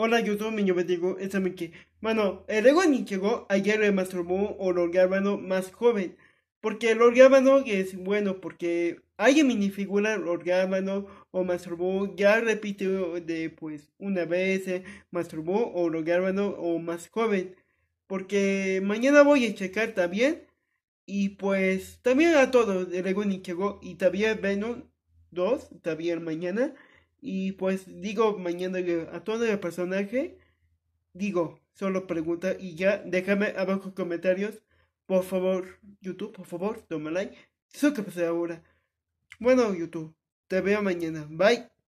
Hola YouTube, mi nombre Diego, es que, Bueno, el Ego Nichego ayer le masturbó o Lord Gárbano más joven, porque Lord Garbano es bueno, porque hay minifigura Lord Gárbano o masturbó, ya repito de pues una vez, eh, masturbó o Lord Gárbano o más joven, porque mañana voy a checar también, y pues también a todos el Ego Nichego y también Venom 2, también mañana. Y pues digo, mañana A todo el personaje, digo, solo pregunta y ya, déjame abajo comentarios. Por favor, YouTube, por favor, toma like. eso que pasa ahora. Bueno, YouTube, te veo mañana. Bye.